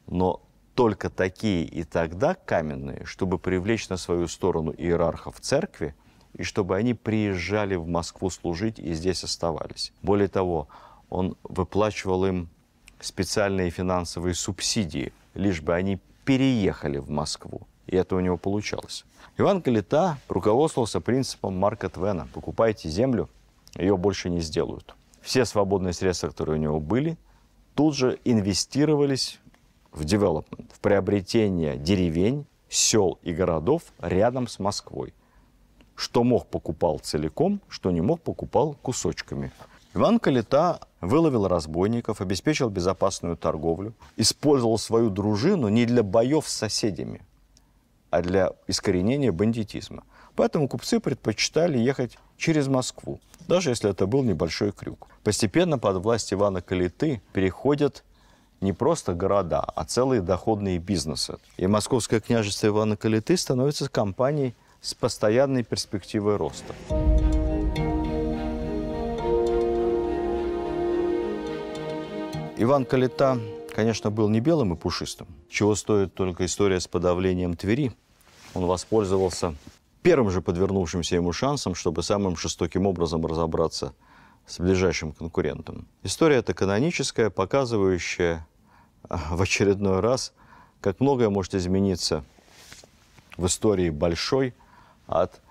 Но только такие и тогда каменные, чтобы привлечь на свою сторону иерархов церкви – и чтобы они приезжали в Москву служить и здесь оставались. Более того, он выплачивал им специальные финансовые субсидии, лишь бы они переехали в Москву. И это у него получалось. Иван Калита руководствовался принципом Марка Твена. Покупайте землю, ее больше не сделают. Все свободные средства, которые у него были, тут же инвестировались в девелопмент, в приобретение деревень, сел и городов рядом с Москвой. Что мог, покупал целиком, что не мог, покупал кусочками. Иван Калита выловил разбойников, обеспечил безопасную торговлю, использовал свою дружину не для боев с соседями, а для искоренения бандитизма. Поэтому купцы предпочитали ехать через Москву, даже если это был небольшой крюк. Постепенно под власть Ивана Калиты переходят не просто города, а целые доходные бизнесы. И Московское княжество Ивана Калиты становится компанией с постоянной перспективой роста. Иван Калита, конечно, был не белым и пушистым, чего стоит только история с подавлением Твери. Он воспользовался первым же подвернувшимся ему шансом, чтобы самым жестоким образом разобраться с ближайшим конкурентом. История эта каноническая, показывающая а, в очередной раз, как многое может измениться в истории большой, от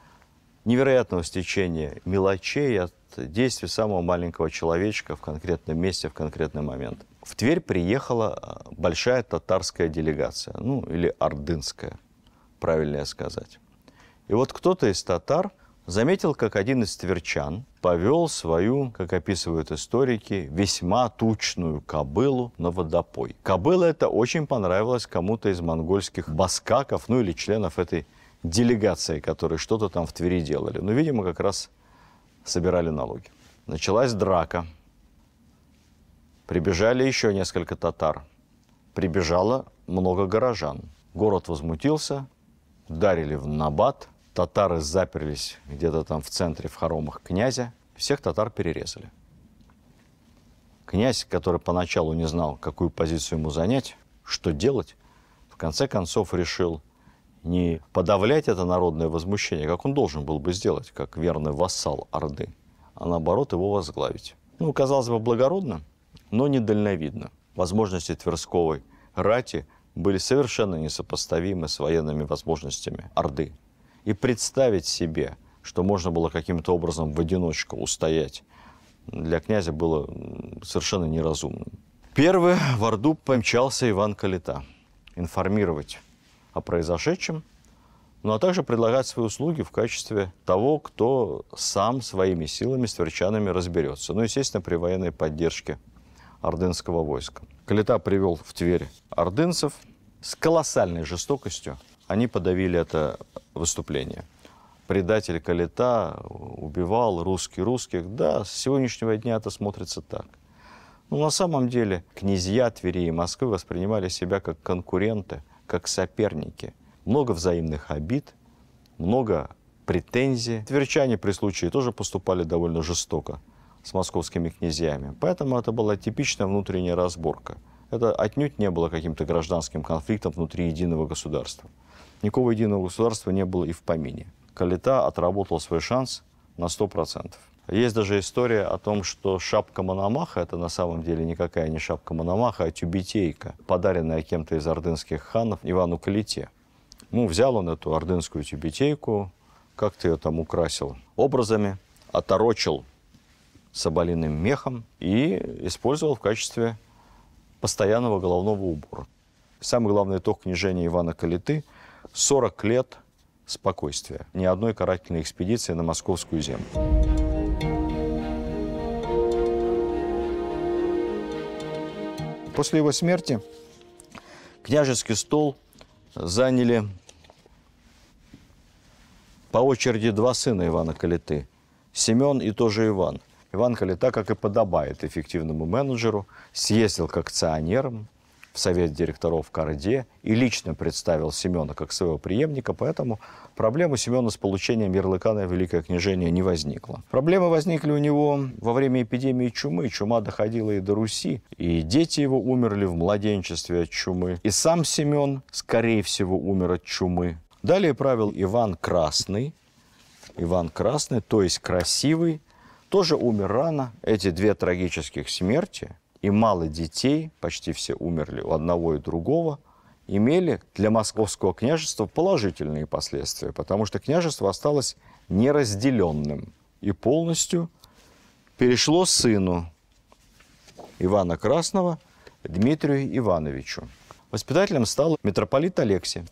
невероятного стечения мелочей, от действий самого маленького человечка в конкретном месте, в конкретный момент. В Тверь приехала а, большая татарская делегация, ну или ордынская, правильнее сказать. И вот кто-то из татар заметил, как один из тверчан повел свою, как описывают историки, весьма тучную кобылу на водопой. Кобыла это очень понравилась кому-то из монгольских баскаков, ну или членов этой делегации, которые что-то там в Твери делали. Ну, видимо, как раз собирали налоги. Началась драка. Прибежали еще несколько татар. Прибежало много горожан. Город возмутился, ударили в набат. Татары заперлись где-то там в центре, в хоромах князя. Всех татар перерезали. Князь, который поначалу не знал, какую позицию ему занять, что делать, в конце концов решил – не подавлять это народное возмущение, как он должен был бы сделать, как верный вассал Орды, а наоборот его возглавить. Ну, казалось бы, благородно, но недальновидно. Возможности Тверской рати были совершенно несопоставимы с военными возможностями Орды. И представить себе, что можно было каким-то образом в одиночку устоять, для князя было совершенно неразумным. Первый в Орду помчался Иван Калита информировать о произошедшем, ну а также предлагать свои услуги в качестве того, кто сам своими силами с тверчанами разберется. Ну, естественно, при военной поддержке ордынского войска. Калита привел в Тверь ордынцев. С колоссальной жестокостью они подавили это выступление. Предатель Калита убивал русских русских. Да, с сегодняшнего дня это смотрится так. Но ну, на самом деле князья Твери и Москвы воспринимали себя как конкуренты – как соперники. Много взаимных обид, много претензий. Тверчане при случае тоже поступали довольно жестоко с московскими князьями. Поэтому это была типичная внутренняя разборка. Это отнюдь не было каким-то гражданским конфликтом внутри единого государства. Никакого единого государства не было и в помине. Калита отработал свой шанс на 100%. Есть даже история о том, что шапка Мономаха – это на самом деле никакая не шапка Мономаха, а тюбетейка, подаренная кем-то из ордынских ханов Ивану Калите. Ну, взял он эту ордынскую тюбетейку, как-то ее там украсил образами, оторочил соболиным мехом и использовал в качестве постоянного головного убора. Самый главный итог княжения Ивана Калиты – 40 лет спокойствия, ни одной карательной экспедиции на московскую землю. После его смерти княжеский стол заняли по очереди два сына Ивана Калиты – Семен и тоже Иван. Иван Калита, как и подобает эффективному менеджеру, съездил к акционерам – в совет директоров Карде и лично представил Семена как своего преемника, поэтому проблема Семена с получением ярлыка на Великое княжение не возникло. Проблемы возникли у него во время эпидемии чумы. Чума доходила и до Руси, и дети его умерли в младенчестве от чумы. И сам Семен, скорее всего, умер от чумы. Далее правил Иван Красный. Иван Красный, то есть красивый, тоже умер рано. Эти две трагических смерти – и мало детей, почти все умерли у одного и другого, имели для московского княжества положительные последствия, потому что княжество осталось неразделенным и полностью перешло сыну Ивана Красного Дмитрию Ивановичу. Воспитателем стал митрополит Алексий.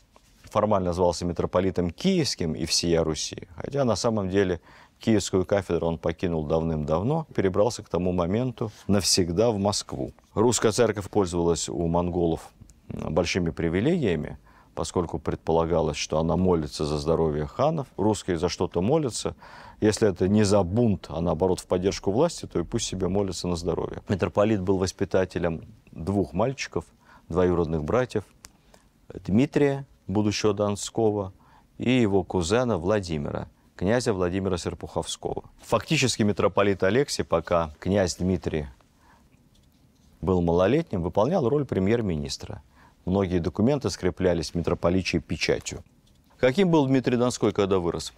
Формально звался митрополитом Киевским и всея Руси, хотя на самом деле Киевскую кафедру он покинул давным-давно, перебрался к тому моменту навсегда в Москву. Русская церковь пользовалась у монголов большими привилегиями, поскольку предполагалось, что она молится за здоровье ханов. Русские за что-то молятся. Если это не за бунт, а наоборот в поддержку власти, то и пусть себе молятся на здоровье. Митрополит был воспитателем двух мальчиков, двоюродных братьев, Дмитрия, будущего Донского, и его кузена Владимира – князя Владимира Серпуховского. Фактически митрополит Алексий, пока князь Дмитрий был малолетним, выполнял роль премьер-министра. Многие документы скреплялись митрополичьей печатью. Каким был Дмитрий Донской, когда вырос?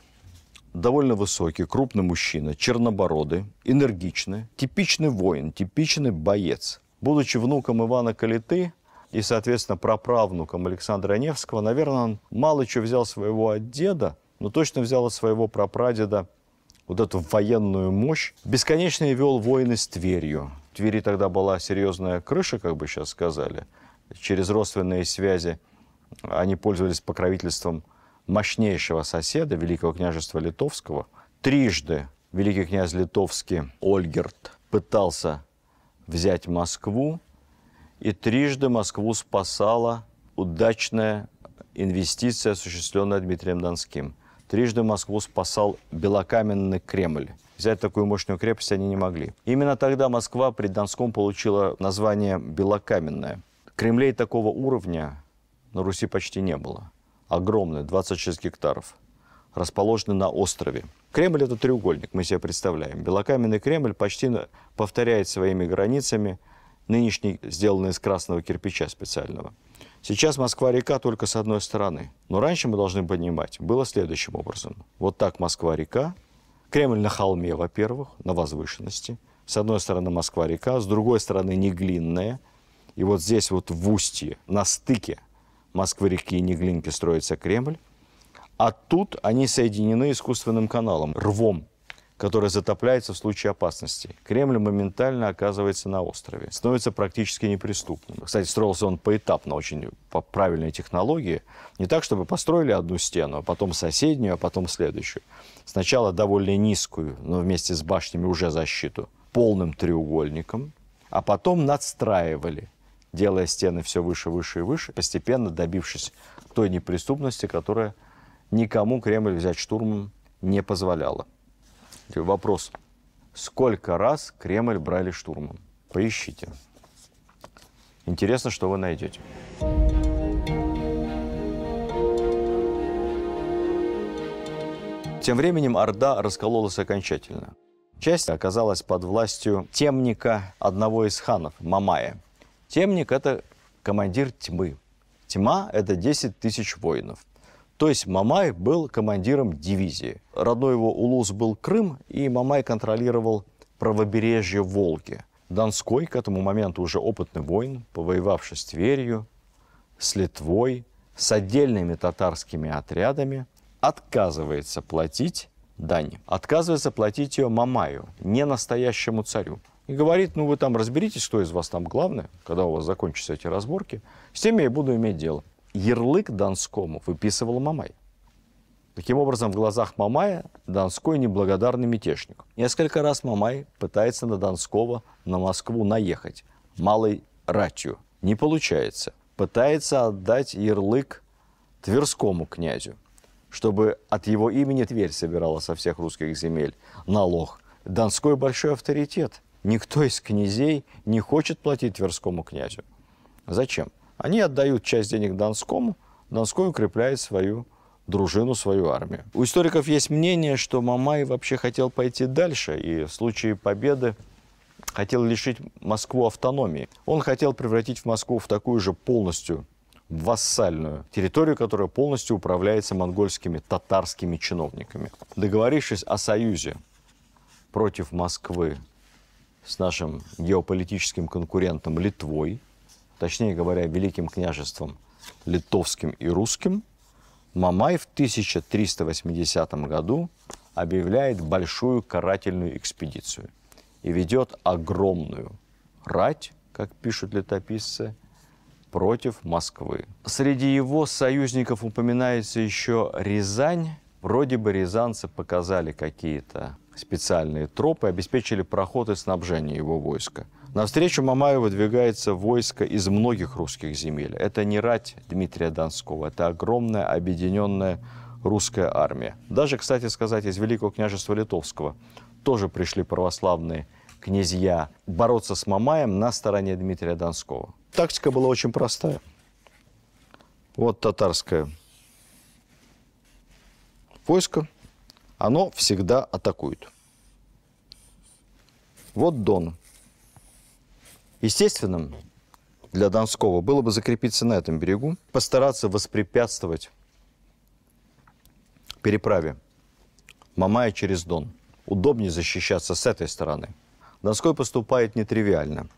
довольно высокий, крупный мужчина, чернобородый, энергичный, типичный воин, типичный боец. Будучи внуком Ивана Калиты и, соответственно, праправнуком Александра Невского, наверное, он мало чего взял своего от деда, но точно взял от своего прапрадеда вот эту военную мощь, бесконечно вел войны с Тверью. В Твери тогда была серьезная крыша, как бы сейчас сказали. Через родственные связи они пользовались покровительством мощнейшего соседа, Великого княжества Литовского. Трижды великий князь Литовский Ольгерт пытался взять Москву, и трижды Москву спасала удачная инвестиция, осуществленная Дмитрием Донским – Трижды Москву спасал белокаменный Кремль. Взять такую мощную крепость они не могли. Именно тогда Москва при Донском получила название «белокаменная». Кремлей такого уровня на Руси почти не было. Огромный, 26 гектаров, расположены на острове. Кремль – это треугольник, мы себе представляем. Белокаменный Кремль почти повторяет своими границами нынешний, сделанный из красного кирпича специального – Сейчас Москва-река только с одной стороны. Но раньше мы должны понимать, было следующим образом. Вот так Москва-река, Кремль на холме, во-первых, на возвышенности. С одной стороны Москва-река, с другой стороны Неглинная. И вот здесь вот в устье, на стыке Москвы-реки и Неглинки строится Кремль. А тут они соединены искусственным каналом, рвом которая затопляется в случае опасности. Кремль моментально оказывается на острове, становится практически неприступным. Кстати, строился он поэтапно, очень по правильной технологии. Не так, чтобы построили одну стену, а потом соседнюю, а потом следующую. Сначала довольно низкую, но вместе с башнями уже защиту, полным треугольником, а потом надстраивали, делая стены все выше, выше и выше, постепенно добившись той неприступности, которая никому Кремль взять штурмом не позволяла вопрос. Сколько раз Кремль брали штурмом? Поищите. Интересно, что вы найдете. Тем временем Орда раскололась окончательно. Часть оказалась под властью темника одного из ханов, Мамая. Темник – это командир тьмы. Тьма – это 10 тысяч воинов. То есть Мамай был командиром дивизии. Родной его улус был Крым, и Мамай контролировал правобережье Волги. Донской к этому моменту уже опытный воин, повоевавший с Тверью, с Литвой, с отдельными татарскими отрядами, отказывается платить дань. Отказывается платить ее Мамаю, не настоящему царю. И говорит, ну вы там разберитесь, кто из вас там главный, когда у вас закончатся эти разборки, с теми я буду иметь дело ярлык Донскому выписывал Мамай. Таким образом, в глазах Мамая Донской неблагодарный мятежник. Несколько раз Мамай пытается на Донского на Москву наехать малой ратью. Не получается. Пытается отдать ярлык Тверскому князю, чтобы от его имени Тверь собирала со всех русских земель налог. Донской большой авторитет. Никто из князей не хочет платить Тверскому князю. Зачем? Они отдают часть денег Донскому, Донской укрепляет свою дружину, свою армию. У историков есть мнение, что Мамай вообще хотел пойти дальше и в случае победы хотел лишить Москву автономии. Он хотел превратить в Москву в такую же полностью вассальную территорию, которая полностью управляется монгольскими татарскими чиновниками. Договорившись о союзе против Москвы с нашим геополитическим конкурентом Литвой, точнее говоря, Великим княжеством литовским и русским, Мамай в 1380 году объявляет большую карательную экспедицию и ведет огромную рать, как пишут летописцы, против Москвы. Среди его союзников упоминается еще Рязань. Вроде бы рязанцы показали какие-то специальные тропы, обеспечили проход и снабжение его войска – Навстречу Мамаю выдвигается войско из многих русских земель. Это не рать Дмитрия Донского, это огромная объединенная русская армия. Даже, кстати сказать, из Великого княжества Литовского тоже пришли православные князья бороться с Мамаем на стороне Дмитрия Донского. Тактика была очень простая. Вот татарское войско, оно всегда атакует. Вот Дон, Естественным для Донского было бы закрепиться на этом берегу, постараться воспрепятствовать переправе Мамая через Дон. Удобнее защищаться с этой стороны. Донской поступает нетривиально.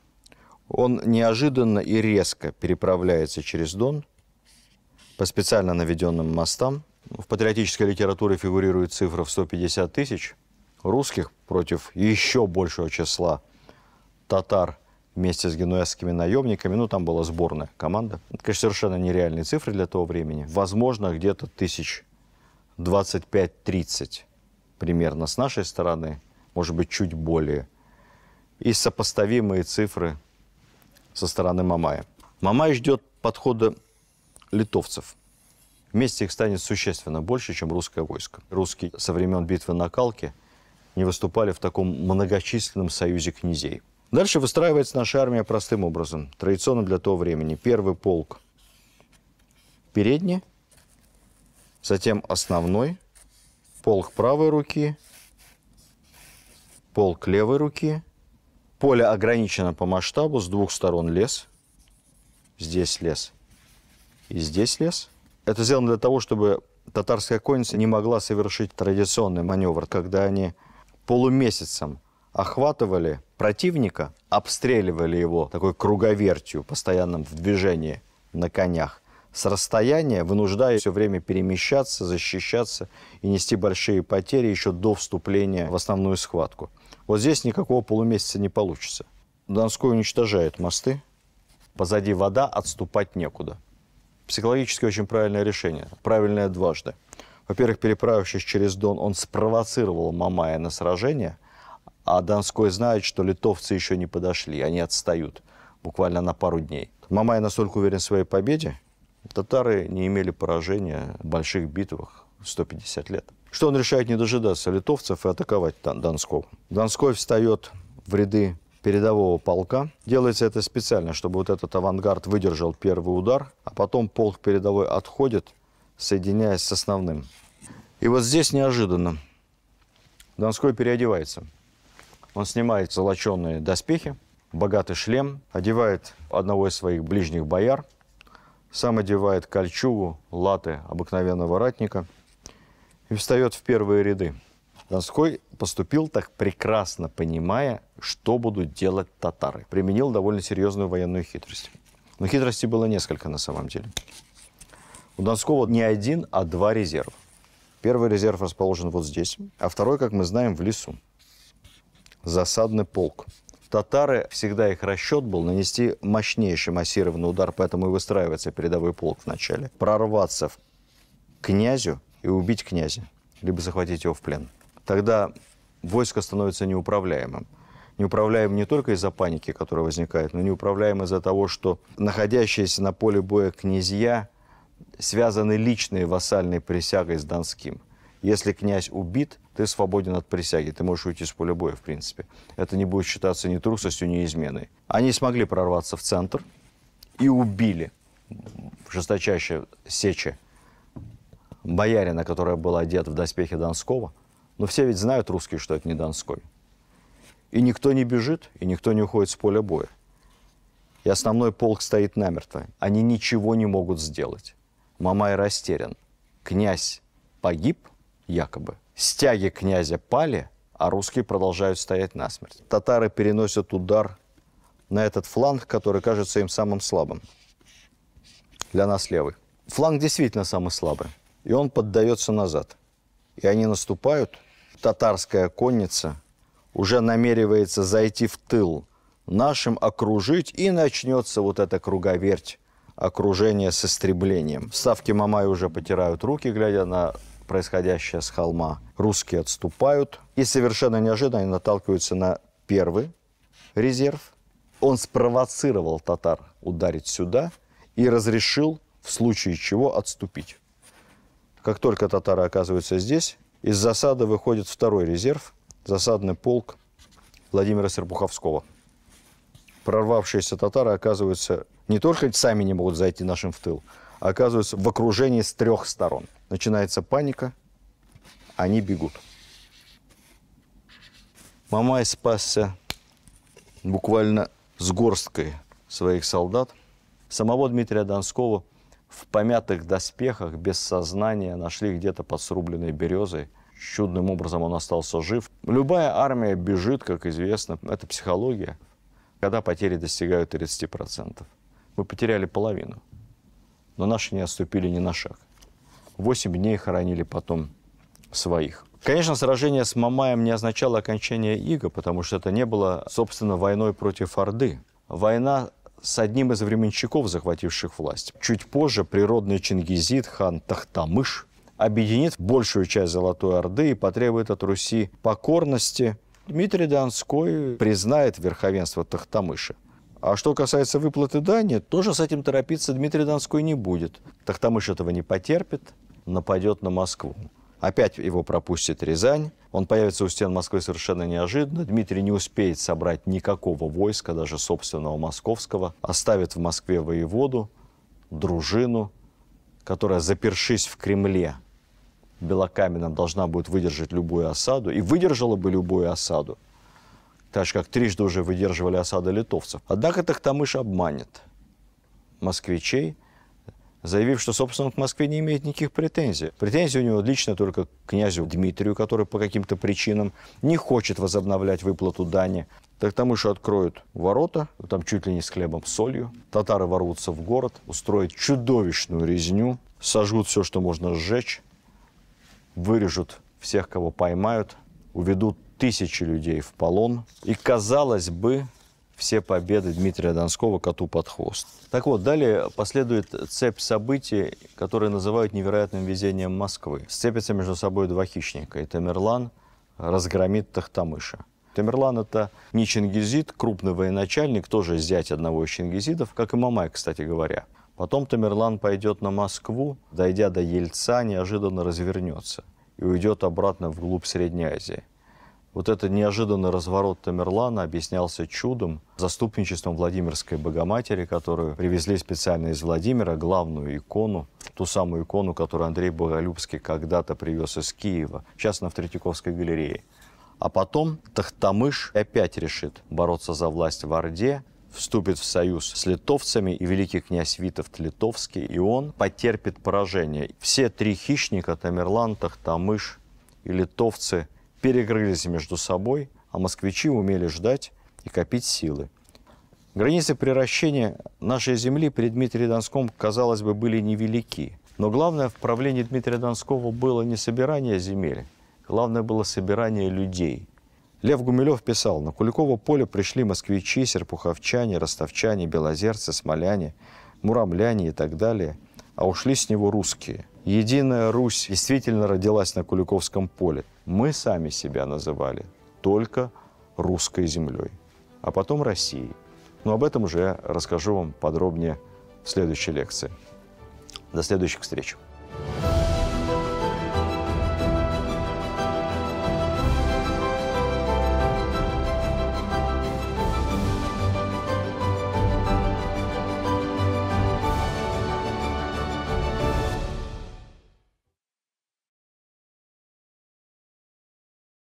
Он неожиданно и резко переправляется через Дон по специально наведенным мостам. В патриотической литературе фигурирует цифра в 150 тысяч русских против еще большего числа татар – вместе с генуэзскими наемниками. Ну, там была сборная команда. Это, конечно, совершенно нереальные цифры для того времени. Возможно, где-то тысяч 25-30 примерно с нашей стороны, может быть, чуть более. И сопоставимые цифры со стороны Мамая. Мамай ждет подхода литовцев. Вместе их станет существенно больше, чем русское войско. Русские со времен битвы на Калке не выступали в таком многочисленном союзе князей – Дальше выстраивается наша армия простым образом, традиционно для того времени. Первый полк передний, затем основной, полк правой руки, полк левой руки. Поле ограничено по масштабу, с двух сторон лес. Здесь лес и здесь лес. Это сделано для того, чтобы татарская конница не могла совершить традиционный маневр, когда они полумесяцем охватывали противника, обстреливали его такой круговертью, постоянным в движении на конях, с расстояния, вынуждая все время перемещаться, защищаться и нести большие потери еще до вступления в основную схватку. Вот здесь никакого полумесяца не получится. Донской уничтожает мосты, позади вода, отступать некуда. Психологически очень правильное решение, правильное дважды. Во-первых, переправившись через Дон, он спровоцировал Мамая на сражение – а Донской знает, что литовцы еще не подошли, они отстают буквально на пару дней. Мамай настолько уверен в своей победе, татары не имели поражения в больших битвах 150 лет. Что он решает не дожидаться литовцев и атаковать Донского. Донской встает в ряды передового полка. Делается это специально, чтобы вот этот авангард выдержал первый удар, а потом полк передовой отходит, соединяясь с основным. И вот здесь неожиданно Донской переодевается – он снимает золоченые доспехи, богатый шлем, одевает одного из своих ближних бояр, сам одевает кольчугу, латы обыкновенного ратника и встает в первые ряды. Донской поступил так, прекрасно понимая, что будут делать татары. Применил довольно серьезную военную хитрость. Но хитростей было несколько на самом деле. У Донского не один, а два резерва. Первый резерв расположен вот здесь, а второй, как мы знаем, в лесу засадный полк. Татары, всегда их расчет был нанести мощнейший массированный удар, поэтому и выстраивается передовой полк вначале. Прорваться к князю и убить князя, либо захватить его в плен. Тогда войско становится неуправляемым. Неуправляем не только из-за паники, которая возникает, но неуправляем из-за того, что находящиеся на поле боя князья связаны личной вассальной присягой с Донским – если князь убит, ты свободен от присяги, ты можешь уйти с поля боя, в принципе. Это не будет считаться ни трусостью, ни изменой. Они смогли прорваться в центр и убили в жесточайшей сече боярина, который был одет в доспехи Донского. Но все ведь знают русские, что это не Донской. И никто не бежит, и никто не уходит с поля боя. И основной полк стоит намертво. Они ничего не могут сделать. Мамай растерян. Князь погиб – якобы. Стяги князя пали, а русские продолжают стоять насмерть. Татары переносят удар на этот фланг, который кажется им самым слабым. Для нас левый. Фланг действительно самый слабый. И он поддается назад. И они наступают. Татарская конница уже намеревается зайти в тыл нашим, окружить, и начнется вот эта круговерть окружение с истреблением. Ставки Мамай уже потирают руки, глядя на происходящее с холма. Русские отступают и совершенно неожиданно наталкиваются на первый резерв. Он спровоцировал татар ударить сюда и разрешил в случае чего отступить. Как только татары оказываются здесь, из засады выходит второй резерв, засадный полк Владимира Серпуховского. Прорвавшиеся татары оказываются не только сами не могут зайти нашим в тыл, а оказываются в окружении с трех сторон. Начинается паника, они бегут. Мамай спасся буквально с горсткой своих солдат. Самого Дмитрия Донского в помятых доспехах, без сознания, нашли где-то под срубленной березой. Чудным образом он остался жив. Любая армия бежит, как известно. Это психология, когда потери достигают 30%. Мы потеряли половину, но наши не отступили ни на шаг. 8 дней хоронили потом своих. Конечно, сражение с Мамаем не означало окончание ига, потому что это не было, собственно, войной против Орды. Война с одним из временщиков, захвативших власть. Чуть позже природный чингизит хан Тахтамыш объединит большую часть Золотой Орды и потребует от Руси покорности. Дмитрий Донской признает верховенство Тахтамыша. А что касается выплаты дани, тоже с этим торопиться Дмитрий Донской не будет. Тахтамыш этого не потерпит нападет на Москву. Опять его пропустит Рязань. Он появится у стен Москвы совершенно неожиданно. Дмитрий не успеет собрать никакого войска, даже собственного московского. Оставит в Москве воеводу, дружину, которая, запершись в Кремле, Белокаменном должна будет выдержать любую осаду. И выдержала бы любую осаду. Так же, как трижды уже выдерживали осады литовцев. Однако Тахтамыш обманет москвичей – заявив, что, собственно, он к Москве не имеет никаких претензий. Претензии у него лично только к князю Дмитрию, который по каким-то причинам не хочет возобновлять выплату дани. Так тому еще откроют ворота, там чуть ли не с хлебом, с солью. Татары ворвутся в город, устроят чудовищную резню, сожгут все, что можно сжечь, вырежут всех, кого поймают, уведут тысячи людей в полон. И, казалось бы, все победы Дмитрия Донского коту под хвост. Так вот, далее последует цепь событий, которые называют невероятным везением Москвы. Сцепятся между собой два хищника, и Тамерлан разгромит Тахтамыша. Тамерлан – это не чингизид, крупный военачальник, тоже зять одного из чингизидов, как и Мамай, кстати говоря. Потом Тамерлан пойдет на Москву, дойдя до Ельца, неожиданно развернется и уйдет обратно вглубь Средней Азии – вот этот неожиданный разворот Тамерлана объяснялся чудом, заступничеством Владимирской Богоматери, которую привезли специально из Владимира, главную икону, ту самую икону, которую Андрей Боголюбский когда-то привез из Киева, сейчас на Третьяковской галерее. А потом Тахтамыш опять решит бороться за власть в Орде, вступит в союз с литовцами, и великий князь Витовт Литовский, и он потерпит поражение. Все три хищника, Тамерлан, Тахтамыш и литовцы – Перегрызлись между собой, а москвичи умели ждать и копить силы. Границы приращения нашей земли при Дмитрии Донском, казалось бы, были невелики. Но главное в правлении Дмитрия Донского было не собирание земель, главное было собирание людей. Лев Гумилев писал, на Куликово поле пришли москвичи, серпуховчане, ростовчане, белозерцы, смоляне, муромляне и так далее, а ушли с него русские. Единая Русь действительно родилась на Куликовском поле. Мы сами себя называли только русской землей, а потом Россией. Но об этом уже расскажу вам подробнее в следующей лекции. До следующих встреч! thank you